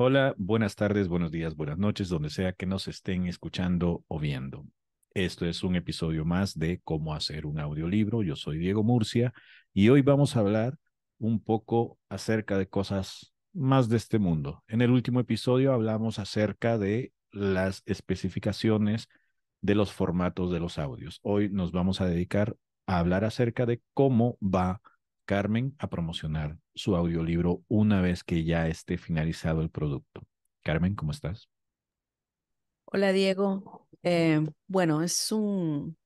Hola, buenas tardes, buenos días, buenas noches, donde sea que nos estén escuchando o viendo. Esto es un episodio más de Cómo hacer un audiolibro. Yo soy Diego Murcia y hoy vamos a hablar un poco acerca de cosas más de este mundo. En el último episodio hablamos acerca de las especificaciones de los formatos de los audios. Hoy nos vamos a dedicar a hablar acerca de cómo va Carmen a promocionar su audiolibro una vez que ya esté finalizado el producto. Carmen, ¿cómo estás? Hola, Diego. Eh, bueno, es un...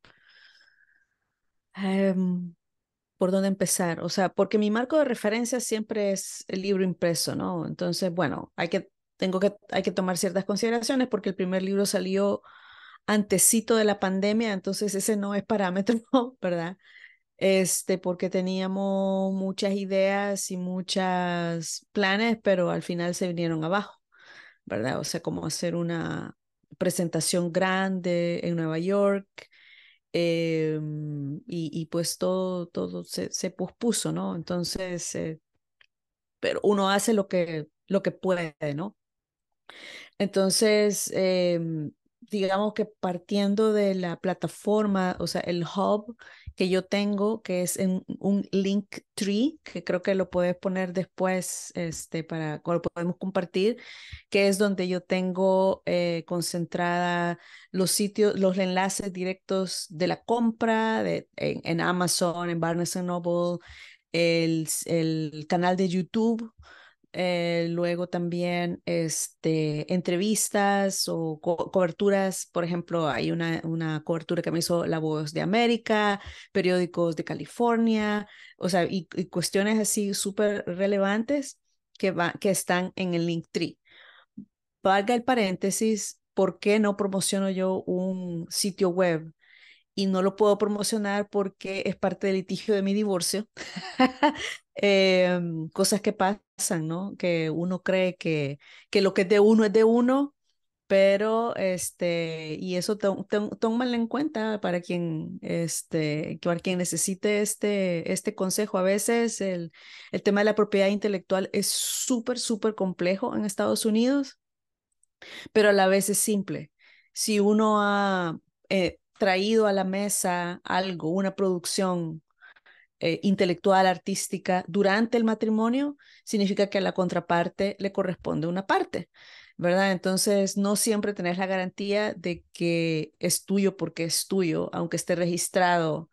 Em, por dónde empezar, o sea, porque mi marco de referencia siempre es el libro impreso, ¿no? Entonces, bueno, hay que, tengo que, hay que tomar ciertas consideraciones porque el primer libro salió antecito de la pandemia, entonces ese no es parámetro, ¿verdad? Este, porque teníamos muchas ideas y muchos planes, pero al final se vinieron abajo, ¿verdad? O sea, como hacer una presentación grande en Nueva York, Em, y, pues todo, todo se, pospuso, ¿no? Entonces, eh, pero uno hace lo que, lo que puede, ¿no? Entonces, em, digamos que partiendo de la plataforma, o sea, el hub que yo tengo, que es un link tree, que creo que lo puedes poner después, este, para, lo podemos compartir, que es donde yo tengo eh, concentrada los sitios, los enlaces directos de la compra de, en, Amazon, en Barnes Noble, el canal de YouTube eh, luego también este, entrevistas o coberturas, por ejemplo, hay una, una cobertura que me hizo La Voz de América, periódicos de California, o sea, y, cuestiones así súper relevantes que, va, que están en el Linktree. Valga el paréntesis, ¿por qué no promociono yo un sitio web? y no lo puedo promocionar porque es parte del litigio de mi divorcio. Em, cosas que pasan, ¿no? Que uno cree que, que lo que es de uno es de uno, pero este, y eso tómalo en cuenta para quien, este, para quien necesite este, este consejo. A veces el, el tema de la propiedad intelectual es súper, súper complejo en Estados Unidos, pero a la vez es simple. Si uno ha eh, traído a la mesa algo, una producción, eh, intelectual, artística, durante el matrimonio, significa que a la contraparte le corresponde una parte, ¿verdad? Entonces, no siempre tenés la garantía de que es tuyo porque es tuyo, aunque esté registrado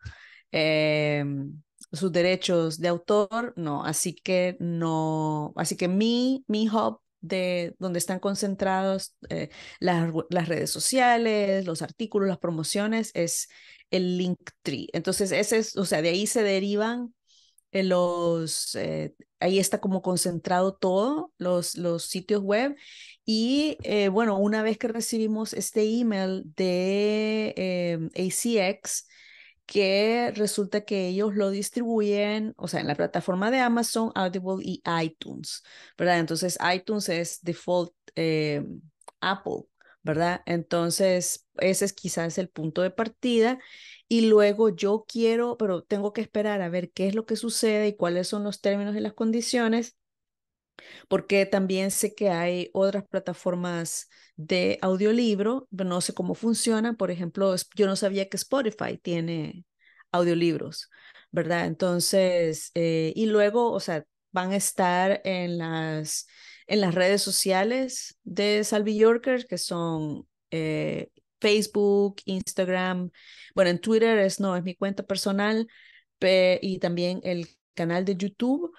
em, sus derechos de autor, no. Así que no, así que mi, mi hub de donde están concentrados eh, las, las, redes sociales, los artículos, las promociones, es el tree Entonces, ese es, o sea, de ahí se derivan eh, los, eh, ahí está como concentrado todo, los, los sitios web. Y eh, bueno, una vez que recibimos este email de em, ACX, que resulta que ellos lo distribuyen, o sea, en la plataforma de Amazon, Audible y iTunes, ¿verdad? Entonces, iTunes es default em, Apple. ¿verdad? Entonces, ese es quizás el punto de partida y luego yo quiero, pero tengo que esperar a ver qué es lo que sucede y cuáles son los términos y las condiciones, porque también sé que hay otras plataformas de audiolibro, pero no sé cómo funcionan, por ejemplo, yo no sabía que Spotify tiene audiolibros, ¿verdad? Entonces, eh, y luego, o sea, van a estar en las en las redes sociales de Salvi Yorker, que son eh, Facebook, Instagram, bueno, en Twitter es no, es mi cuenta personal y también el canal de YouTube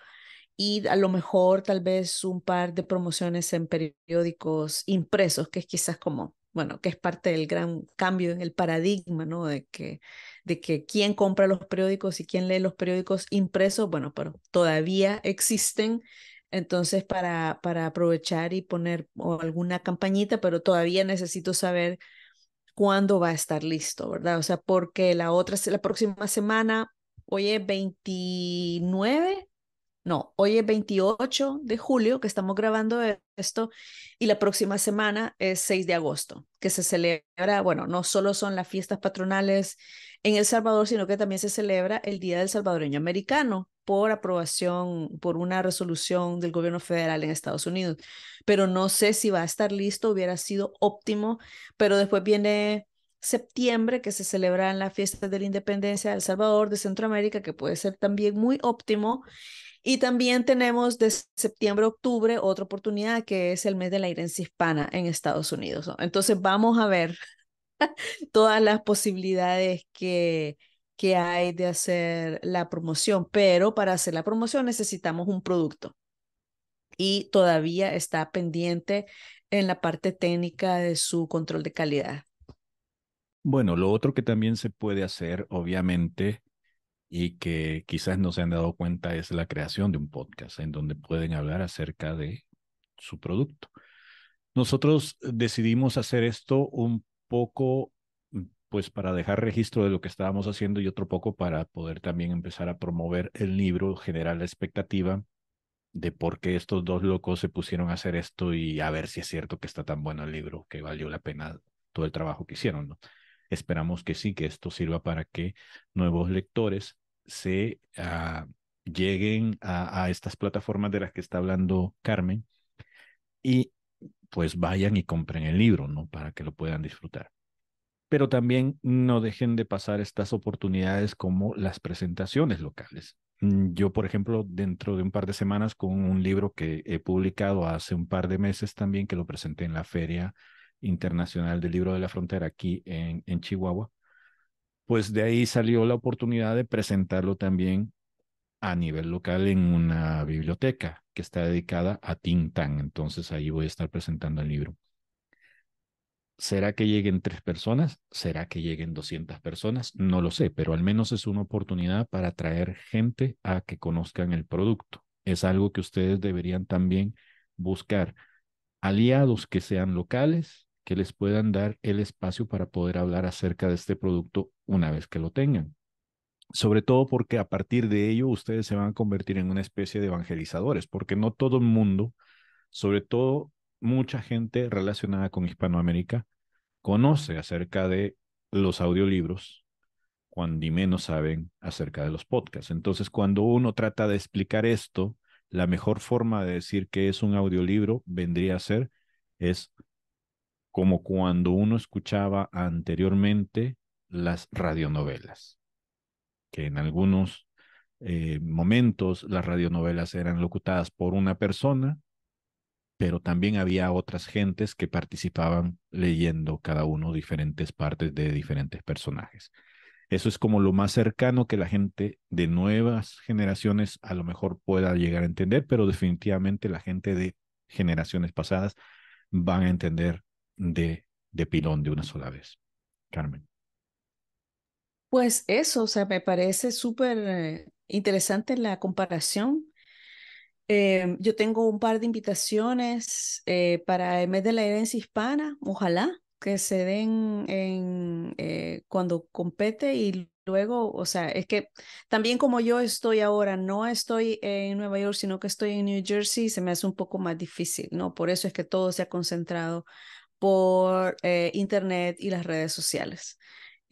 y a lo mejor tal vez un par de promociones en periódicos impresos, que es quizás como, bueno, que es parte del gran cambio en el paradigma, ¿no? De que, de que quién compra los periódicos y quién lee los periódicos impresos, bueno, pero todavía existen entonces, para, para aprovechar y poner alguna campañita, pero todavía necesito saber cuándo va a estar listo, ¿verdad? O sea, porque la otra, la próxima semana, hoy es 29, no, hoy es 28 de julio que estamos grabando e-, esto y la próxima semana es 6 de agosto, que se celebra, bueno, no solo son las fiestas patronales en El Salvador, sino que también se celebra el Día del Salvadoreño Americano por aprobación, por una resolución del gobierno federal en Estados Unidos. Pero no sé si va a estar listo, hubiera sido óptimo, pero después viene septiembre, que se celebran las fiestas de la independencia de El Salvador, de Centroamérica, que puede ser también muy óptimo. Y también tenemos de septiembre a octubre otra oportunidad, que es el mes de la herencia hispana en Estados Unidos. Entonces vamos a ver todas las posibilidades que, que hay de hacer la promoción, pero para hacer la promoción necesitamos un producto. Y todavía está pendiente en la parte técnica de su control de calidad. Bueno, lo otro que también se puede hacer, obviamente, y que quizás no se han dado cuenta es la creación de un podcast en donde pueden hablar acerca de su producto. Nosotros eh, decidimos hacer esto un poco pues para dejar registro de lo que estábamos haciendo y otro poco para poder también empezar a promover el libro, generar la expectativa de por qué estos dos locos se pusieron a hacer esto y a ver si es cierto que está tan bueno el libro, que valió la pena todo el trabajo que hicieron. ¿no? Esperamos que sí, que esto sirva para que nuevos lectores se ah, lleguen a estas plataformas de las que está hablando Carmen y pues vayan y compren el libro, ¿no? Para que lo puedan disfrutar pero también no dejen de pasar estas oportunidades como las presentaciones locales. Mm, yo, por ejemplo, dentro de un par de semanas con un libro que he publicado hace un par de meses también, que lo presenté en la Feria Internacional del Libro de la Frontera aquí en, Chihuahua, pues de ahí salió la oportunidad de presentarlo también a nivel local en una biblioteca que está dedicada a Tintán. Entonces ahí voy a estar presentando el libro. ¿Será que lleguen tres personas? ¿Será que lleguen 200 personas? No lo sé, pero al menos es una oportunidad para atraer gente a que conozcan el producto. Es algo que ustedes deberían también buscar. Aliados que sean locales, que les puedan dar el espacio para poder hablar acerca de este producto una vez que lo tengan. Sobre todo porque a partir de ello ustedes se van a convertir en una especie de evangelizadores, porque no todo el mundo, sobre todo mucha gente relacionada con Hispanoamérica conoce acerca de los audiolibros, cuando y menos saben acerca de los podcasts. Entonces, cuando uno trata de explicar esto, la mejor forma de decir que es un audiolibro vendría a ser es como cuando uno escuchaba anteriormente las radionovelas, que en algunos eh, momentos las radionovelas eran locutadas por una persona pero también había otras gentes que participaban leyendo cada uno diferentes partes de diferentes personajes. Eso es como lo más cercano que la gente de nuevas generaciones a lo mejor pueda llegar a entender, pero definitivamente la gente de generaciones pasadas van a entender de, de pilón de una sola vez. Carmen. Pues eso, o sea, me parece súper eh, interesante la comparación Em, yo tengo un par de invitaciones eh, para el mes de la herencia hispana, ojalá que se den eh, cuando compete y luego, o sea, es que también como yo estoy ahora, no estoy en Nueva York, sino que estoy en New Jersey, se me hace un poco más difícil, ¿no? Por eso es que todo se ha concentrado por eh, Internet y las redes sociales.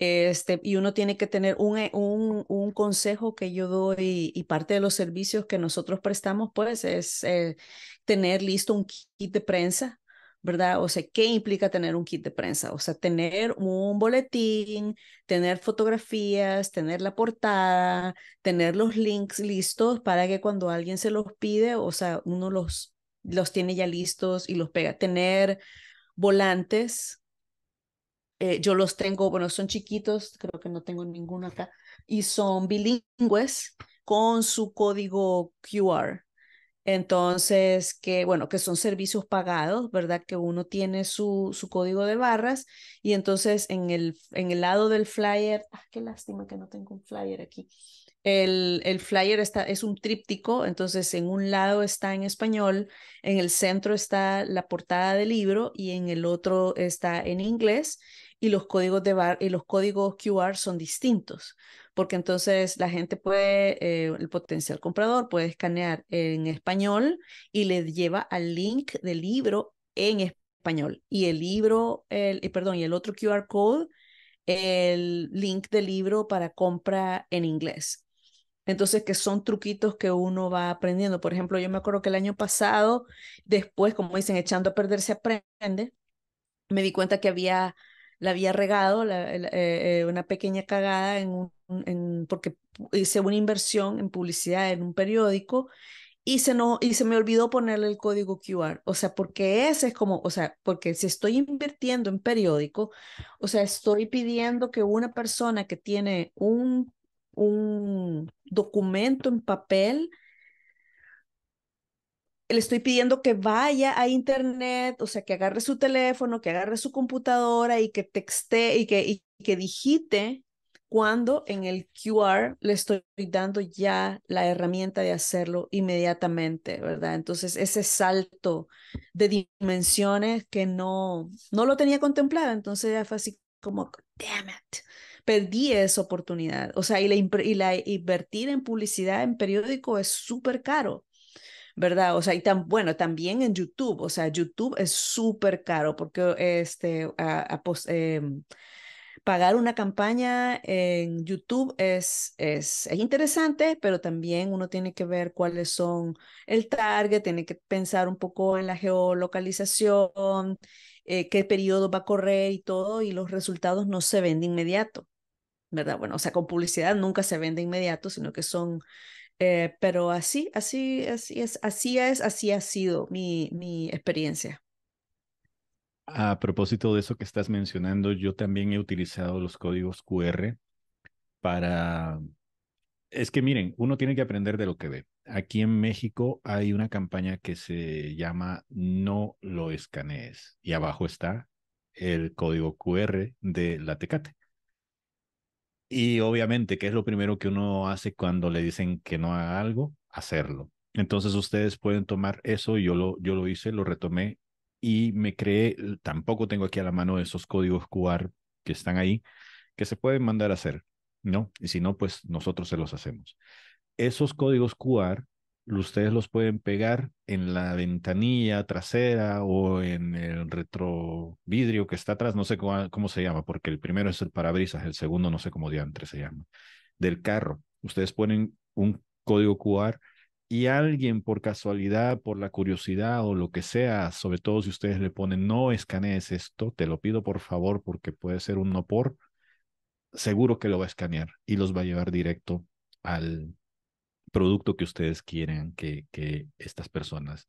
Este, y uno tiene que tener eh, un, consejo que yo doy y parte de los servicios que nosotros prestamos, pues es eh, tener listo un kit de prensa, ¿verdad? O sea, ¿qué implica tener un kit de prensa? O sea, tener un boletín, tener fotografías, tener la portada, tener los links listos para que cuando alguien se los pide, o sea, uno los, los tiene ya listos y los pega. Tener volantes eh, yo los tengo, bueno, son chiquitos, creo que no tengo ninguno acá, y son bilingües con su código QR. Entonces, que bueno, que son servicios pagados, ¿verdad? Que uno tiene su, su código de barras y entonces en el, en el lado del flyer, ah, qué lástima que no tengo un flyer aquí. El, el flyer está, es un tríptico, entonces en un lado está en español, en el centro está la portada del libro y en el otro está en inglés y los códigos de bar y los códigos QR son distintos, porque entonces la gente puede, eh, el potencial comprador puede escanear en español y le lleva al link del libro en español y el libro, el, eh, perdón, y el otro QR code, el link del libro para compra en inglés. Entonces, que son truquitos que uno va aprendiendo. Por ejemplo, yo me acuerdo que el año pasado, después, como dicen, echando a perder se aprende, me di cuenta que había la había regado, eh, eh, una pequeña cagada, en, porque hice una inversión en publicidad en un periódico y se, no, y se me olvidó ponerle el código QR. O sea, porque ese es como, o sea, porque si estoy invirtiendo en periódico, o sea, estoy pidiendo que una persona que tiene un, un documento en papel, le estoy pidiendo que vaya a internet, o sea, que agarre su teléfono, que agarre su computadora y que texte y que, y que digite cuando en el QR le estoy dando ya la herramienta de hacerlo inmediatamente, ¿verdad? Entonces, ese salto de dimensiones que no, no lo tenía contemplado, entonces ya fue así como, damn it, perdí esa oportunidad. O sea, y la, y la invertir en publicidad en periódico es súper caro. ¿verdad? O sea, y tan bueno, también en YouTube, o sea, YouTube es súper caro porque este, em, pagar una campaña en YouTube es, es, interesante, pero también uno tiene que ver cuáles son el target, tiene que pensar un poco en la geolocalización, eh, qué periodo va a correr y todo, y los resultados no se ven de inmediato, ¿verdad? Bueno, o sea, con publicidad nunca se vende inmediato, sino que son eh, pero así, así, así es, así es, así ha sido mi, mi experiencia. A propósito de eso que estás mencionando, yo también he utilizado los códigos QR para... Es que miren, uno tiene que aprender de lo que ve. Aquí en México hay una campaña que se llama No lo escanees y abajo está el código QR de la Tecate. Y obviamente, ¿qué es lo primero que uno hace cuando le dicen que no haga algo? Hacerlo. Entonces ustedes pueden tomar eso, yo lo, yo lo hice, lo retomé y me creé, tampoco tengo aquí a la mano esos códigos QR que están ahí, que se pueden mandar a hacer, ¿no? Y si no, pues nosotros se los hacemos. Esos códigos QR ustedes los pueden pegar en la ventanilla trasera o en el retrovidrio que está atrás, no sé cómo, se llama, porque el primero es el parabrisas, el segundo no sé cómo diantre se llama, del carro. Ustedes ponen un código QR y alguien por casualidad, por la curiosidad o lo que sea, sobre todo si ustedes le ponen no escanees esto, te lo pido por favor porque puede ser un no por, seguro que lo va a escanear y los va a llevar directo al producto que ustedes quieren que, que estas personas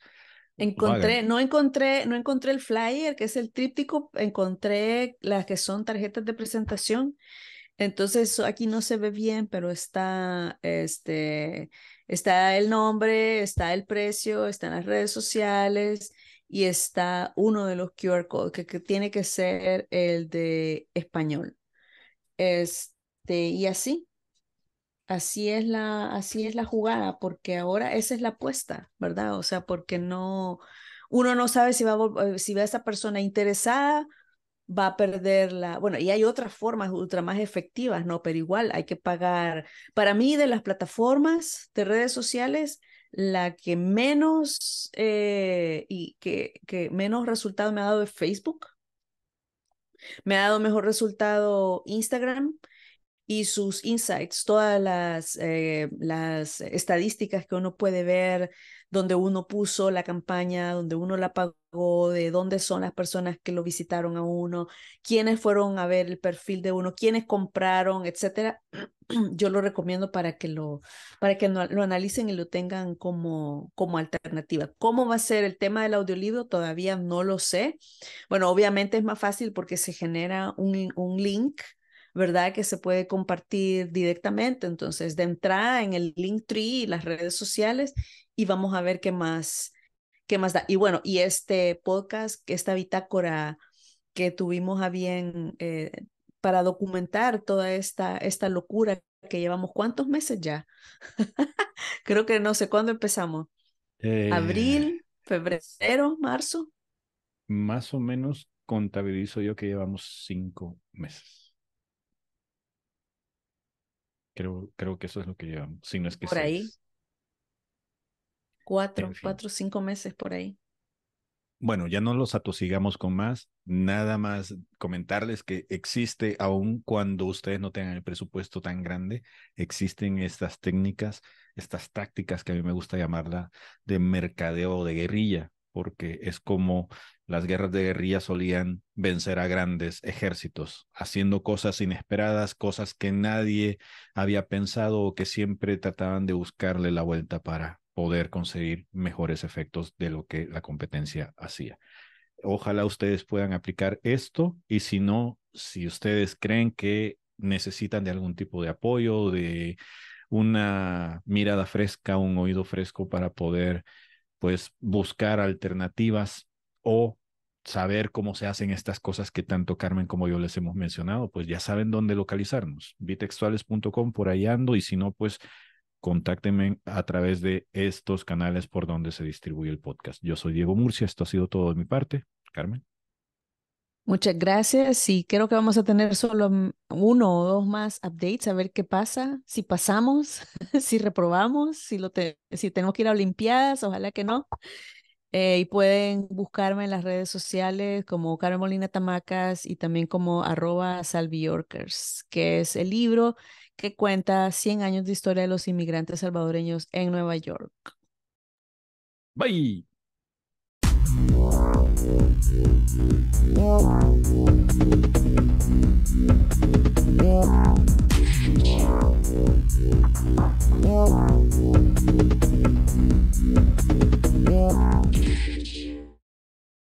Encontré, no encontré, no encontré el flyer, que es el tríptico, encontré las que son tarjetas de presentación. Entonces, aquí no se ve bien, pero está, este, está el nombre, está el precio, están las redes sociales y está uno de los QR codes, que, que tiene que ser el de español. Este, y así, así es la, así es la jugada, porque ahora esa es la apuesta, ¿verdad? O sea, porque no, uno no sabe si va a, si esa persona interesada, va a perderla. bueno, y hay otras formas ultra más efectivas, ¿no? Pero igual hay que pagar. Para mí, de las plataformas de redes sociales, la que menos eh, y que, que menos resultado me ha dado es Facebook. Me ha dado mejor resultado Instagram y sus insights, todas las, eh, las estadísticas que uno puede ver, donde uno puso la campaña, donde uno la pagó, de dónde son las personas que lo visitaron a uno, quiénes fueron a ver el perfil de uno, quiénes compraron, etcétera. Yo lo recomiendo para que lo, para que lo analicen y lo tengan como, como alternativa. ¿Cómo va a ser el tema del audiolibro? Todavía no lo sé. Bueno, obviamente es más fácil porque se genera un, un link ¿verdad? Que se puede compartir directamente. Entonces, de entrada en el Linktree y las redes sociales y vamos a ver qué más, qué más da. Y bueno, y este podcast, esta bitácora que tuvimos a bien eh, para documentar toda esta, esta locura que llevamos, ¿cuántos meses ya? Creo que no sé cuándo empezamos. Eh, Abril, febrero, marzo. Más o menos contabilizo yo que llevamos cinco meses. Creo, que eso es lo que llevamos, si no es que Por ahí. Cuatro, cuatro, cinco meses por ahí. Bueno, ya no los atosigamos con más. Nada más comentarles que existe, aun cuando ustedes no tengan el presupuesto tan grande, existen estas técnicas, estas tácticas que a mí me gusta llamarla de mercadeo de guerrilla, porque es como las guerras de guerrilla solían vencer a grandes ejércitos, haciendo cosas inesperadas, cosas que nadie había pensado o que siempre trataban de buscarle la vuelta para poder conseguir mejores efectos de lo que la competencia hacía. Ojalá ustedes puedan aplicar esto y si no, si ustedes creen que necesitan de algún tipo de apoyo, de una mirada fresca, un oído fresco para poder pues buscar alternativas o saber cómo se hacen estas cosas que tanto Carmen como yo les hemos mencionado, pues ya saben dónde localizarnos, bitextuales.com por ahí ando y si no, pues contáctenme a través de estos canales por donde se distribuye el podcast. Yo soy Diego Murcia, esto ha sido todo de mi parte. Carmen. Muchas gracias y creo que vamos a tener solo mm, uno o dos más updates a ver qué pasa, si pasamos, si reprobamos, si, lo si tenemos que ir a Olimpiadas, ojalá que no. Eh, y pueden buscarme en las redes sociales como Carmen Molina Tamacas y también como arroba salviorkers, que es el libro que cuenta 100 años de historia de los inmigrantes salvadoreños en Nueva York. Bye. Yeah.